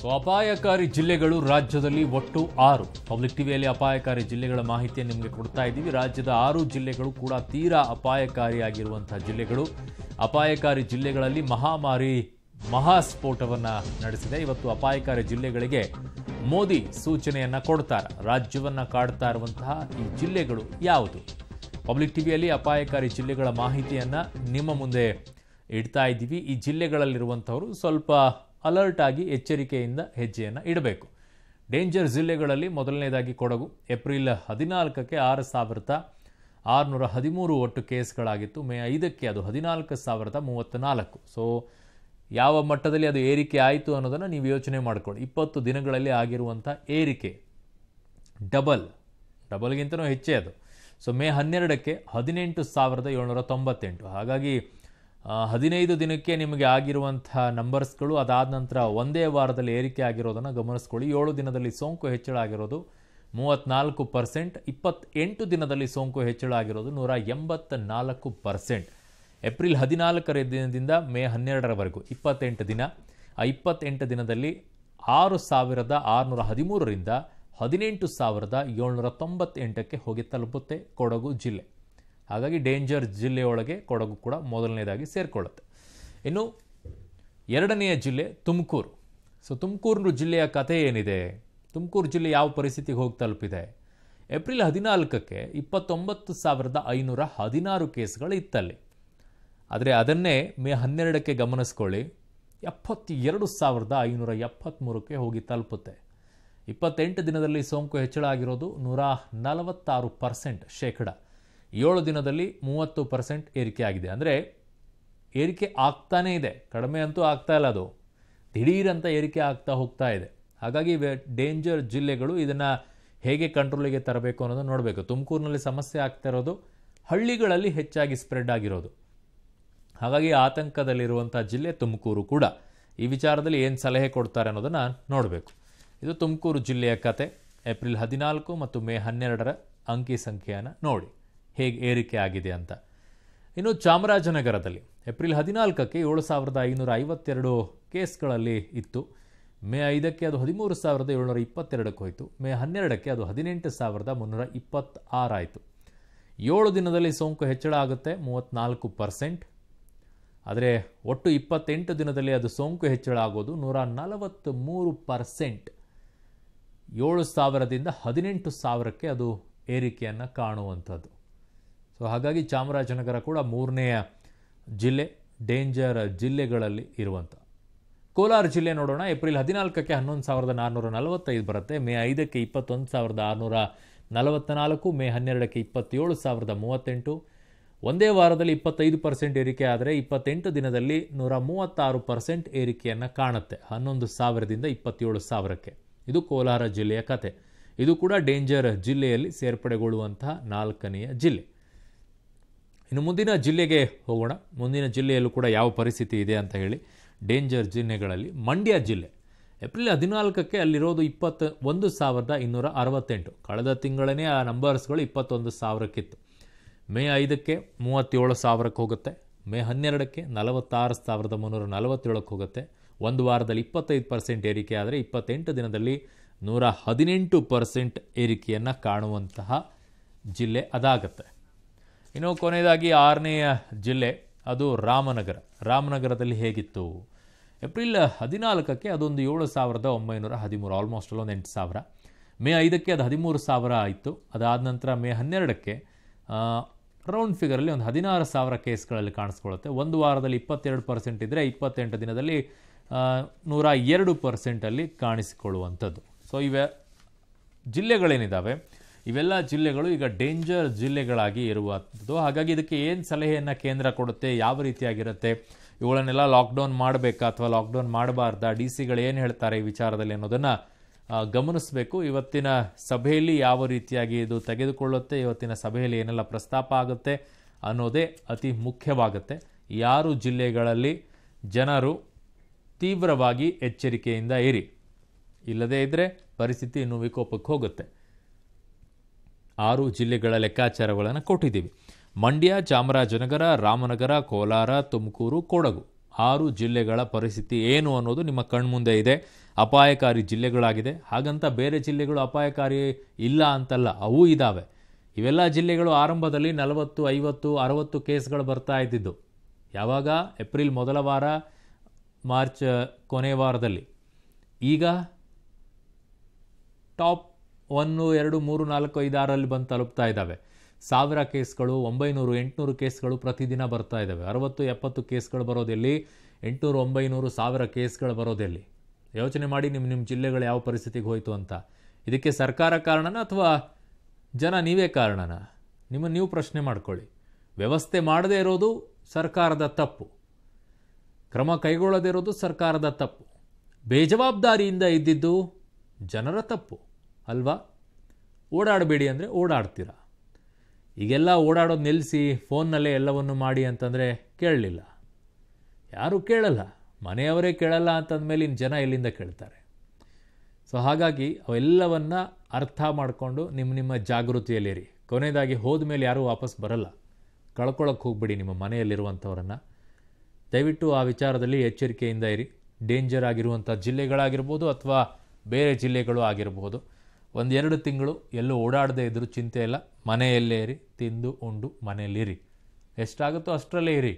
so ಅಪಾಯಕಾರಿ ಜಿಲ್ಲೆಗಳು ರಾಜ್ಯದಲ್ಲಿ ಒಟ್ಟು ಆರು ಪಬ್ಲಿಕ್ ಟಿವಿಯಲ್ಲಿ ಅಪಾಯಕಾರಿ ಜಿಲ್ಲೆಗಳ ಮಾಹಿತಿಯನ್ನು ನಿಮಗೆ ಕೊಡ್ತಾ ಇದ್ದೀವಿ ರಾಜ್ಯದ ಆರು ಜಿಲ್ಲೆಗಳು ಕೂಡ ತೀರಾ ಅಪಾಯಕಾರಿಯಾಗಿರುವಂತಹ ಜಿಲ್ಲೆಗಳು ಅಪಾಯಕಾರಿ ಜಿಲ್ಲೆಗಳಲ್ಲಿ ಮಹಾಮಾರಿ ಮಹಾಸ್ಫೋಟವನ್ನು ನಡೆಸಿದೆ ಇವತ್ತು ಅಪಾಯಕಾರಿ ಜಿಲ್ಲೆಗಳಿಗೆ ಮೋದಿ ಸೂಚನೆಯನ್ನು ಕೊಡ್ತಾರೆ ರಾಜ್ಯವನ್ನು ಕಾಡ್ತಾ ಇರುವಂತಹ ಈ ಜಿಲ್ಲೆಗಳು ಯಾವುದು ಪಬ್ಲಿಕ್ ಟಿವಿಯಲ್ಲಿ ಅಪಾಯಕಾರಿ ಜಿಲ್ಲೆಗಳ ಮಾಹಿತಿಯನ್ನು ನಿಮ್ಮ ಮುಂದೆ ಇಡ್ತಾ ಇದ್ದೀವಿ ಈ ಜಿಲ್ಲೆಗಳಲ್ಲಿರುವಂಥವರು ಸ್ವಲ್ಪ ಅಲರ್ಟ್ ಆಗಿ ಎಚ್ಚರಿಕೆಯಿಂದ ಹೆಜ್ಜೆಯನ್ನು ಇಡಬೇಕು ಡೇಂಜರ್ ಜಿಲ್ಲೆಗಳಲ್ಲಿ ಮೊದಲನೇದಾಗಿ ಕೊಡಗು ಏಪ್ರಿಲ್ ಹದಿನಾಲ್ಕಕ್ಕೆ ಆರು ಸಾವಿರದ ಆರುನೂರ ಹದಿಮೂರು ಒಟ್ಟು ಕೇಸ್ಗಳಾಗಿತ್ತು ಮೇ ಐದಕ್ಕೆ ಅದು ಹದಿನಾಲ್ಕು ಸಾವಿರದ ನಾಲ್ಕು ಸೊ ಯಾವ ಮಟ್ಟದಲ್ಲಿ ಅದು ಏರಿಕೆ ಆಯಿತು ಅನ್ನೋದನ್ನು ನೀವು ಯೋಚನೆ ಮಾಡಿಕೊಳ್ಳಿ ಇಪ್ಪತ್ತು ದಿನಗಳಲ್ಲಿ ಆಗಿರುವಂಥ ಏರಿಕೆ ಡಬಲ್ ಡಬಲ್ಗಿಂತನೂ ಹೆಚ್ಚೇ ಅದು ಸೊ ಮೇ ಹನ್ನೆರಡಕ್ಕೆ ಹದಿನೆಂಟು ಸಾವಿರದ ಏಳ್ನೂರ ತೊಂಬತ್ತೆಂಟು ಹಾಗಾಗಿ ಹದಿನೈದು ದಿನಕ್ಕೆ ನಿಮಗೆ ಆಗಿರುವಂಥ ನಂಬರ್ಸ್ಗಳು ಅದಾದ ನಂತರ ಒಂದೇ ವಾರದಲ್ಲಿ ಏರಿಕೆ ಆಗಿರೋದನ್ನು ಗಮನಿಸ್ಕೊಳ್ಳಿ ಏಳು ದಿನದಲ್ಲಿ ಸೋಂಕು ಹೆಚ್ಚಳ ಆಗಿರೋದು ಮೂವತ್ತ್ನಾಲ್ಕು ಪರ್ಸೆಂಟ್ ಇಪ್ಪತ್ತೆಂಟು ದಿನದಲ್ಲಿ ಸೋಂಕು ಹೆಚ್ಚಳ ಆಗಿರೋದು ನೂರ ಎಂಬತ್ತ ನಾಲ್ಕು ಪರ್ಸೆಂಟ್ ಏಪ್ರಿಲ್ ಹದಿನಾಲ್ಕರ ದಿನದಿಂದ ಮೇ ಹನ್ನೆರಡರವರೆಗೂ ಇಪ್ಪತ್ತೆಂಟು ದಿನ ಆ ಇಪ್ಪತ್ತೆಂಟು ದಿನದಲ್ಲಿ ಆರು ಸಾವಿರದ ಆರುನೂರ ಹದಿಮೂರರಿಂದ ಹದಿನೆಂಟು ಸಾವಿರದ ಏಳ್ನೂರ ತೊಂಬತ್ತೆಂಟಕ್ಕೆ ಹೋಗಿ ತಲುಪುತ್ತೆ ಕೊಡಗು ಜಿಲ್ಲೆ ಹಾಗಾಗಿ ಡೇಂಜರ್ ಜಿಲ್ಲೆಯೊಳಗೆ ಕೊಡಗು ಕೂಡ ಮೊದಲನೇದಾಗಿ ಸೇರಿಕೊಳ್ಳುತ್ತೆ ಇನ್ನು ಎರಡನೆಯ ಜಿಲ್ಲೆ ತುಮಕೂರು ಸೊ ತುಮಕೂರು ಜಿಲ್ಲೆಯ ಕಥೆ ಏನಿದೆ ತುಮಕೂರು ಜಿಲ್ಲೆ ಯಾವ ಪರಿಸ್ಥಿತಿಗೆ ಹೋಗಿ ತಲುಪಿದೆ ಏಪ್ರಿಲ್ ಹದಿನಾಲ್ಕಕ್ಕೆ ಇಪ್ಪತ್ತೊಂಬತ್ತು ಸಾವಿರದ ಐನೂರ ಹದಿನಾರು ಕೇಸ್ಗಳು ಇತ್ತಲ್ಲಿ ಆದರೆ ಅದನ್ನೇ ಮೇ ಹನ್ನೆರಡಕ್ಕೆ ಗಮನಿಸ್ಕೊಳ್ಳಿ ಎಪ್ಪತ್ತೆರಡು ಸಾವಿರದ ಐನೂರ ಎಪ್ಪತ್ತ್ಮೂರಕ್ಕೆ ಹೋಗಿ ತಲುಪುತ್ತೆ ಇಪ್ಪತ್ತೆಂಟು ದಿನದಲ್ಲಿ ಸೋಂಕು ಹೆಚ್ಚಳ ಆಗಿರೋದು ನೂರ ನಲವತ್ತಾರು ಪರ್ಸೆಂಟ್ ಶೇಕಡ ಏಳು ದಿನದಲ್ಲಿ ಮೂವತ್ತು ಪರ್ಸೆಂಟ್ ಏರಿಕೆ ಆಗಿದೆ ಅಂದರೆ ಏರಿಕೆ ಆಗ್ತಾನೇ ಇದೆ ಕಡಿಮೆ ಅಂತೂ ಆಗ್ತಾ ಇಲ್ಲ ಅದು ದಿಢೀರಂತ ಏರಿಕೆ ಆಗ್ತಾ ಹೋಗ್ತಾ ಇದೆ ಹಾಗಾಗಿ ಡೇಂಜರ್ ಜಿಲ್ಲೆಗಳು ಇದನ್ನು ಹೇಗೆ ಕಂಟ್ರೋಲಿಗೆ ತರಬೇಕು ಅನ್ನೋದು ನೋಡಬೇಕು ತುಮಕೂರಿನಲ್ಲಿ ಸಮಸ್ಯೆ ಆಗ್ತಾ ಇರೋದು ಹಳ್ಳಿಗಳಲ್ಲಿ ಹೆಚ್ಚಾಗಿ ಸ್ಪ್ರೆಡ್ ಆಗಿರೋದು ಹಾಗಾಗಿ ಆತಂಕದಲ್ಲಿರುವಂಥ ಜಿಲ್ಲೆ ತುಮಕೂರು ಕೂಡ ಈ ವಿಚಾರದಲ್ಲಿ ಏನು ಸಲಹೆ ಕೊಡ್ತಾರೆ ಅನ್ನೋದನ್ನು ನೋಡಬೇಕು ಇದು ತುಮಕೂರು ಜಿಲ್ಲೆಯ ಕತೆ ಏಪ್ರಿಲ್ ಹದಿನಾಲ್ಕು ಮತ್ತು ಮೇ ಹನ್ನೆರಡರ ಅಂಕಿ ಸಂಖ್ಯೆಯನ್ನು ನೋಡಿ ಹೇಗೆ ಏರಿಕೆ ಆಗಿದೆ ಅಂತ ಇನ್ನು ಚಾಮರಾಜನಗರದಲ್ಲಿ ಏಪ್ರಿಲ್ ಹದಿನಾಲ್ಕಕ್ಕೆ ಏಳು ಸಾವಿರದ ಐನೂರ ಐವತ್ತೆರಡು ಕೇಸ್ಗಳಲ್ಲಿ ಇತ್ತು ಮೇ ಐದಕ್ಕೆ ಅದು ಹದಿಮೂರು ಸಾವಿರದ ಏಳ್ನೂರ ಇಪ್ಪತ್ತೆರಡಕ್ಕೆ ಹೋಯಿತು ಮೇ ಹನ್ನೆರಡಕ್ಕೆ ಅದು ಹದಿನೆಂಟು ಸಾವಿರದ ಮುನ್ನೂರ ಇಪ್ಪತ್ತಾರಾಯಿತು ಏಳು ದಿನದಲ್ಲಿ ಸೋಂಕು ಹೆಚ್ಚಳ ಆಗುತ್ತೆ ಮೂವತ್ತ್ನಾಲ್ಕು ಪರ್ಸೆಂಟ್ ಆದರೆ ಒಟ್ಟು ಇಪ್ಪತ್ತೆಂಟು ದಿನದಲ್ಲಿ ಅದು ಸೋಂಕು ಹೆಚ್ಚಳ ಆಗೋದು ನೂರ ಮೂರು ಪರ್ಸೆಂಟ್ ಏಳು ಸಾವಿರದಿಂದ ಹದಿನೆಂಟು ಸಾವಿರಕ್ಕೆ ಅದು ಏರಿಕೆಯನ್ನು ಕಾಣುವಂಥದ್ದು ಸೊ ಹಾಗಾಗಿ ಚಾಮರಾಜನಗರ ಕೂಡ ಮೂರನೆಯ ಜಿಲ್ಲೆ ಡೇಂಜರ್ ಜಿಲ್ಲೆಗಳಲ್ಲಿ ಇರುವಂಥ ಕೋಲಾರ ಜಿಲ್ಲೆ ನೋಡೋಣ ಏಪ್ರಿಲ್ ಹದಿನಾಲ್ಕಕ್ಕೆ ಹನ್ನೊಂದು ಸಾವಿರದ ನಾನ್ನೂರ ನಲವತ್ತೈದು ಬರುತ್ತೆ ಮೇ ಐದಕ್ಕೆ ಇಪ್ಪತ್ತೊಂದು ಸಾವಿರದ ಆರುನೂರ ನಲವತ್ತ್ನಾಲ್ಕು ಮೇ ಹನ್ನೆರಡಕ್ಕೆ ಇಪ್ಪತ್ತೇಳು ಸಾವಿರದ ಮೂವತ್ತೆಂಟು ಒಂದೇ ವಾರದಲ್ಲಿ ಇಪ್ಪತ್ತೈದು ಪರ್ಸೆಂಟ್ ಏರಿಕೆ ಆದರೆ ಇಪ್ಪತ್ತೆಂಟು ದಿನದಲ್ಲಿ ನೂರ ಮೂವತ್ತಾರು ಪರ್ಸೆಂಟ್ ಏರಿಕೆಯನ್ನು ಕಾಣುತ್ತೆ ಹನ್ನೊಂದು ಸಾವಿರದಿಂದ ಇಪ್ಪತ್ತೇಳು ಸಾವಿರಕ್ಕೆ ಇದು ಕೋಲಾರ ಜಿಲ್ಲೆಯ ಕತೆ ಇದು ಕೂಡ ಡೇಂಜರ್ ಜಿಲ್ಲೆಯಲ್ಲಿ ಸೇರ್ಪಡೆಗೊಳ್ಳುವಂತಹ ನಾಲ್ಕನೆಯ ಜಿಲ್ಲೆ ಇನ್ನು ಮುಂದಿನ ಜಿಲ್ಲೆಗೆ ಹೋಗೋಣ ಮುಂದಿನ ಜಿಲ್ಲೆಯಲ್ಲೂ ಕೂಡ ಯಾವ ಪರಿಸ್ಥಿತಿ ಇದೆ ಅಂತ ಹೇಳಿ ಡೇಂಜರ್ ಜಿಲ್ಲೆಗಳಲ್ಲಿ ಮಂಡ್ಯ ಜಿಲ್ಲೆ ಏಪ್ರಿಲ್ ಹದಿನಾಲ್ಕಕ್ಕೆ ಅಲ್ಲಿರೋದು ಇಪ್ಪತ್ತು ಒಂದು ಸಾವಿರದ ಇನ್ನೂರ ಅರವತ್ತೆಂಟು ಕಳೆದ ತಿಂಗಳೇ ಆ ನಂಬರ್ಸ್ಗಳು ಇಪ್ಪತ್ತೊಂದು ಸಾವಿರಕ್ಕಿತ್ತು ಮೇ ಐದಕ್ಕೆ ಮೂವತ್ತೇಳು ಸಾವಿರಕ್ಕೆ ಹೋಗುತ್ತೆ ಮೇ ಹನ್ನೆರಡಕ್ಕೆ ನಲವತ್ತಾರು ಸಾವಿರದ ಮುನ್ನೂರ ನಲವತ್ತೇಳಕ್ಕೆ ಹೋಗುತ್ತೆ ಒಂದು ವಾರದಲ್ಲಿ ಇಪ್ಪತ್ತೈದು ಪರ್ಸೆಂಟ್ ಏರಿಕೆ ಆದರೆ ಇಪ್ಪತ್ತೆಂಟು ದಿನದಲ್ಲಿ ನೂರ ಹದಿನೆಂಟು ಪರ್ಸೆಂಟ್ ಏರಿಕೆಯನ್ನು ಕಾಣುವಂತಹ ಜಿಲ್ಲೆ ಅದಾಗತ್ತೆ ಇನ್ನು ಕೊನೆಯದಾಗಿ ಆರನೆಯ ಜಿಲ್ಲೆ ಅದು ರಾಮನಗರ ರಾಮನಗರದಲ್ಲಿ ಹೇಗಿತ್ತು ಏಪ್ರಿಲ್ ಹದಿನಾಲ್ಕಕ್ಕೆ ಅದೊಂದು ಏಳು ಸಾವಿರದ ಒಂಬೈನೂರ ಹದಿಮೂರು ಆಲ್ಮೋಸ್ಟ್ ಅಲ್ಲೊಂದು ಎಂಟು ಸಾವಿರ ಮೇ ಐದಕ್ಕೆ ಅದು ಹದಿಮೂರು ಸಾವಿರ ಆಯಿತು ಅದಾದ ನಂತರ ಮೇ ಹನ್ನೆರಡಕ್ಕೆ ರೌಂಡ್ ಫಿಗರಲ್ಲಿ ಒಂದು ಹದಿನಾರು ಸಾವಿರ ಕೇಸ್ಗಳಲ್ಲಿ ಕಾಣಿಸ್ಕೊಳ್ಳುತ್ತೆ ಒಂದು ವಾರದಲ್ಲಿ ಇಪ್ಪತ್ತೆರಡು ಪರ್ಸೆಂಟ್ ಇದ್ದರೆ ಇಪ್ಪತ್ತೆಂಟು ದಿನದಲ್ಲಿ ನೂರ ಎರಡು ಪರ್ಸೆಂಟಲ್ಲಿ ಕಾಣಿಸಿಕೊಳ್ಳುವಂಥದ್ದು ಸೊ ಇವೆ ಜಿಲ್ಲೆಗಳೇನಿದ್ದಾವೆ ಇವೆಲ್ಲ ಜಿಲ್ಲೆಗಳು ಈಗ ಡೇಂಜರ್ ಜಿಲ್ಲೆಗಳಾಗಿ ಇರುವಂಥದ್ದು ಹಾಗಾಗಿ ಇದಕ್ಕೆ ಏನು ಸಲಹೆಯನ್ನು ಕೇಂದ್ರ ಕೊಡುತ್ತೆ ಯಾವ ರೀತಿಯಾಗಿರುತ್ತೆ ಇವುಗಳನ್ನೆಲ್ಲ ಲಾಕ್ಡೌನ್ ಮಾಡಬೇಕಾ ಅಥವಾ ಲಾಕ್ಡೌನ್ ಮಾಡಬಾರ್ದ ಡಿ ಸಿಗಳು ಏನು ಹೇಳ್ತಾರೆ ಈ ವಿಚಾರದಲ್ಲಿ ಅನ್ನೋದನ್ನು ಗಮನಿಸಬೇಕು ಇವತ್ತಿನ ಸಭೆಯಲ್ಲಿ ಯಾವ ರೀತಿಯಾಗಿ ಇದು ತೆಗೆದುಕೊಳ್ಳುತ್ತೆ ಇವತ್ತಿನ ಸಭೆಯಲ್ಲಿ ಏನೆಲ್ಲ ಪ್ರಸ್ತಾಪ ಆಗುತ್ತೆ ಅನ್ನೋದೇ ಅತಿ ಮುಖ್ಯವಾಗುತ್ತೆ ಯಾರು ಜಿಲ್ಲೆಗಳಲ್ಲಿ ಜನರು ತೀವ್ರವಾಗಿ ಎಚ್ಚರಿಕೆಯಿಂದ ಇರಿ ಇಲ್ಲದೇ ಇದ್ದರೆ ಪರಿಸ್ಥಿತಿ ಇನ್ನೂ ವಿಕೋಪಕ್ಕೆ ಹೋಗುತ್ತೆ ಆರು ಜಿಲ್ಲೆಗಳ ಲೆಕ್ಕಾಚಾರಗಳನ್ನು ಕೊಟ್ಟಿದ್ದೀವಿ ಮಂಡ್ಯ ಚಾಮರಾಜನಗರ ರಾಮನಗರ ಕೋಲಾರ ತುಮಕೂರು ಕೊಡಗು ಆರು ಜಿಲ್ಲೆಗಳ ಪರಿಸ್ಥಿತಿ ಏನು ಅನ್ನೋದು ನಿಮ್ಮ ಕಣ್ಮುಂದೆ ಇದೆ ಅಪಾಯಕಾರಿ ಜಿಲ್ಲೆಗಳಾಗಿದೆ ಹಾಗಂತ ಬೇರೆ ಜಿಲ್ಲೆಗಳು ಅಪಾಯಕಾರಿ ಇಲ್ಲ ಅಂತಲ್ಲ ಅವು ಇದ್ದಾವೆ ಇವೆಲ್ಲ ಜಿಲ್ಲೆಗಳು ಆರಂಭದಲ್ಲಿ ನಲವತ್ತು ಐವತ್ತು ಅರವತ್ತು ಕೇಸ್ಗಳು ಬರ್ತಾ ಇದ್ದಿದ್ದು ಯಾವಾಗ ಏಪ್ರಿಲ್ ಮೊದಲ ವಾರ ಮಾರ್ಚ್ ಕೊನೆ ವಾರದಲ್ಲಿ ಈಗ ಟಾಪ್ ಒಂದು ಎರಡು ಮೂರು ನಾಲ್ಕು ಐದು ಆರಲ್ಲಿ ಬಂದು ತಲುಪ್ತಾ ಇದ್ದಾವೆ ಸಾವಿರ ಕೇಸ್ಗಳು ಒಂಬೈನೂರು ಎಂಟುನೂರು ಕೇಸ್ಗಳು ಪ್ರತಿದಿನ ಬರ್ತಾ ಇದ್ದಾವೆ ಅರವತ್ತು ಎಪ್ಪತ್ತು ಕೇಸ್ಗಳು ಬರೋದೆಲ್ಲಿ ಎಂಟುನೂರು ಒಂಬೈನೂರು ಸಾವಿರ ಕೇಸ್ಗಳು ಬರೋದೆಲ್ಲಿ ಯೋಚನೆ ಮಾಡಿ ನಿಮ್ಮ ನಿಮ್ಮ ಜಿಲ್ಲೆಗಳು ಯಾವ ಪರಿಸ್ಥಿತಿಗೆ ಹೋಯಿತು ಅಂತ ಇದಕ್ಕೆ ಸರ್ಕಾರ ಕಾರಣನ ಅಥವಾ ಜನ ನೀವೇ ಕಾರಣನ ನಿಮ್ಮ ನೀವು ಪ್ರಶ್ನೆ ಮಾಡ್ಕೊಳ್ಳಿ ವ್ಯವಸ್ಥೆ ಮಾಡದೇ ಇರೋದು ಸರ್ಕಾರದ ತಪ್ಪು ಕ್ರಮ ಕೈಗೊಳ್ಳದೇ ಇರೋದು ಸರ್ಕಾರದ ತಪ್ಪು ಬೇಜವಾಬ್ದಾರಿಯಿಂದ ಇದ್ದಿದ್ದು ಜನರ ತಪ್ಪು ಅಲ್ವಾ ಓಡಾಡಬೇಡಿ ಅಂದರೆ ಓಡಾಡ್ತೀರಾ ಈಗೆಲ್ಲ ಓಡಾಡೋದು ನಿಲ್ಲಿಸಿ ಫೋನ್ನಲ್ಲೇ ಎಲ್ಲವನ್ನು ಮಾಡಿ ಅಂತಂದರೆ ಕೇಳಲಿಲ್ಲ ಯಾರೂ ಕೇಳಲ್ಲ ಮನೆಯವರೇ ಕೇಳಲ್ಲ ಅಂತಂದಮೇಲೆ ಇನ್ನು ಜನ ಇಲ್ಲಿಂದ ಕೇಳ್ತಾರೆ ಸೊ ಹಾಗಾಗಿ ಅವೆಲ್ಲವನ್ನು ಅರ್ಥ ಮಾಡಿಕೊಂಡು ನಿಮ್ಮ ನಿಮ್ಮ ಜಾಗೃತಿಯಲ್ಲಿರಿ ಕೊನೆಯದಾಗಿ ಹೋದ ಮೇಲೆ ಯಾರೂ ವಾಪಸ್ ಬರಲ್ಲ ಕಳ್ಕೊಳ್ಳೋಕೆ ಹೋಗ್ಬಿಡಿ ನಿಮ್ಮ ಮನೆಯಲ್ಲಿರುವಂಥವ್ರನ್ನು ದಯವಿಟ್ಟು ಆ ವಿಚಾರದಲ್ಲಿ ಎಚ್ಚರಿಕೆಯಿಂದ ಇರಿ ಡೇಂಜರ್ ಆಗಿರುವಂಥ ಜಿಲ್ಲೆಗಳಾಗಿರ್ಬೋದು ಅಥವಾ ಬೇರೆ ಜಿಲ್ಲೆಗಳು ಆಗಿರಬಹುದು ಒಂದೆರಡು ತಿಂಗಳು ಎಲ್ಲೂ ಓಡಾಡದೇ ಇದ್ದರೂ ಚಿಂತೆ ಇಲ್ಲ ಮನೆಯಲ್ಲೇ ಇರಿ ತಿಂದು ಉಂಡು ಮನೆಯಲ್ಲಿರಿ ಎಷ್ಟಾಗುತ್ತೋ ಅಷ್ಟರಲ್ಲೇ ಇರಿ